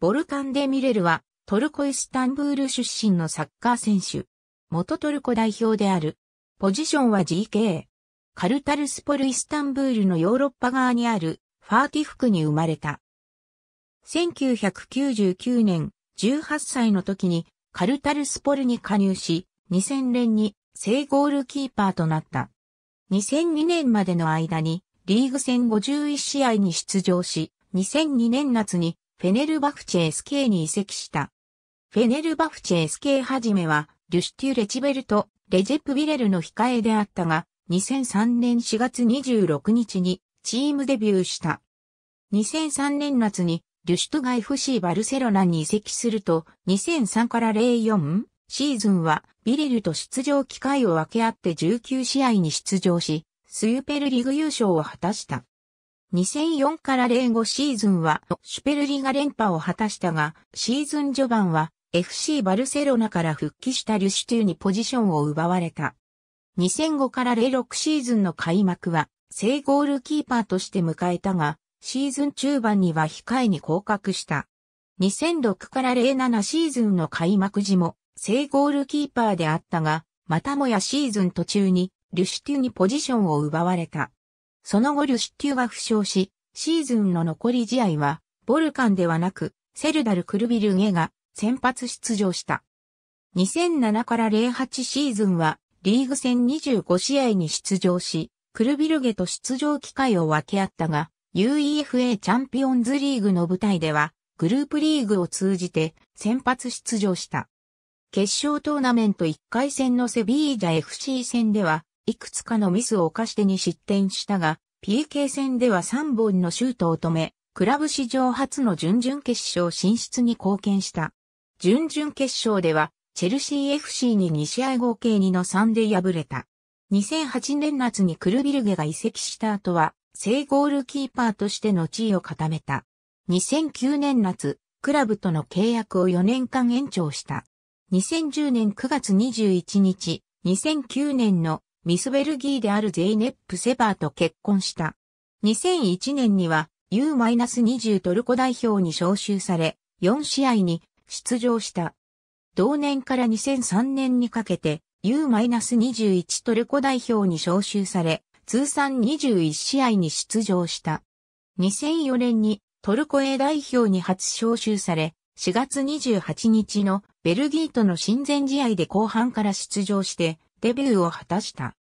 ボルカン・デ・ミレルは、トルコ・イスタンブール出身のサッカー選手。元トルコ代表である。ポジションは GK。カルタルスポル・イスタンブールのヨーロッパ側にある、ファーティフクに生まれた。1999年、18歳の時に、カルタルスポルに加入し、2000年に正ゴールキーパーとなった。2002年までの間にリーグ戦51試合に出場し、2002年夏にフェネルバフチェ SK に移籍した。フェネルバフチェ SK はじめは、デュシュテュ・レチベルとレジェプ・ビレルの控えであったが、2003年4月26日にチームデビューした。2003年夏にデュシュトガ FC バルセロナに移籍すると、2003から04シーズンはビレルと出場機会を分け合って19試合に出場し、スユペルリーグ優勝を果たした。2004から05シーズンはシュペルリが連覇を果たしたが、シーズン序盤は FC バルセロナから復帰したリュシュィゥにポジションを奪われた。2005から06シーズンの開幕は正ゴールキーパーとして迎えたが、シーズン中盤には控えに降格した。2006から07シーズンの開幕時も正ゴールキーパーであったが、またもやシーズン途中にリュシュティにポジションを奪われた。その後ルシッティは負傷し、シーズンの残り試合は、ボルカンではなく、セルダル・クルビルゲが先発出場した。2007から08シーズンは、リーグ戦25試合に出場し、クルビルゲと出場機会を分け合ったが、UEFA チャンピオンズリーグの舞台では、グループリーグを通じて先発出場した。決勝トーナメント1回戦のセビージャ FC 戦では、いくつかのミスを犯してに失点したが、PK 戦では3本のシュートを止め、クラブ史上初の準々決勝進出に貢献した。準々決勝では、チェルシー FC に2試合合計2の3で敗れた。2008年夏にクルビルゲが移籍した後は、正ゴールキーパーとしての地位を固めた。2009年夏、クラブとの契約を4年間延長した。2010年9月21日、2009年のミスベルギーであるゼイネップ・セバーと結婚した。2001年には U-20 トルコ代表に招集され、4試合に出場した。同年から2003年にかけて U-21 トルコ代表に招集され、通算21試合に出場した。2004年にトルコ A 代表に初招集され、4月28日のベルギーとの親善試合で後半から出場して、デビューを果たした。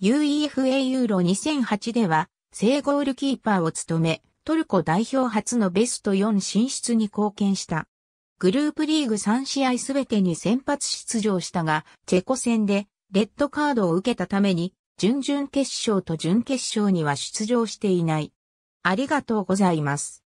UEFA ユーロ2008では、正ゴールキーパーを務め、トルコ代表初のベスト4進出に貢献した。グループリーグ3試合すべてに先発出場したが、チェコ戦でレッドカードを受けたために、準々決勝と準決勝には出場していない。ありがとうございます。